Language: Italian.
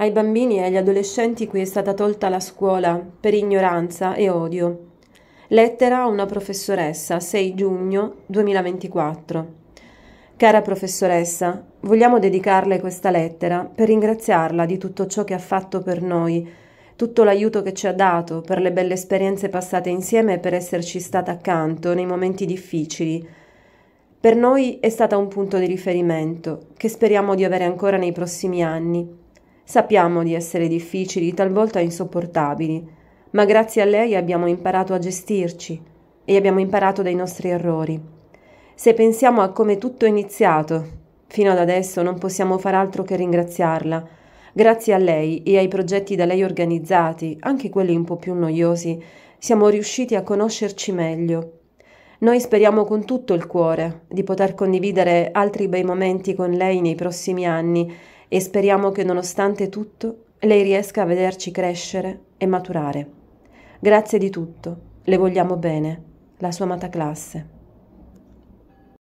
Ai bambini e agli adolescenti cui è stata tolta la scuola per ignoranza e odio. Lettera a una professoressa, 6 giugno 2024. Cara professoressa, vogliamo dedicarle questa lettera per ringraziarla di tutto ciò che ha fatto per noi, tutto l'aiuto che ci ha dato, per le belle esperienze passate insieme e per esserci stata accanto nei momenti difficili. Per noi è stata un punto di riferimento che speriamo di avere ancora nei prossimi anni. Sappiamo di essere difficili, talvolta insopportabili, ma grazie a lei abbiamo imparato a gestirci e abbiamo imparato dai nostri errori. Se pensiamo a come tutto è iniziato, fino ad adesso non possiamo far altro che ringraziarla. Grazie a lei e ai progetti da lei organizzati, anche quelli un po' più noiosi, siamo riusciti a conoscerci meglio. Noi speriamo con tutto il cuore di poter condividere altri bei momenti con lei nei prossimi anni e speriamo che nonostante tutto lei riesca a vederci crescere e maturare. Grazie di tutto, le vogliamo bene, la sua amata classe.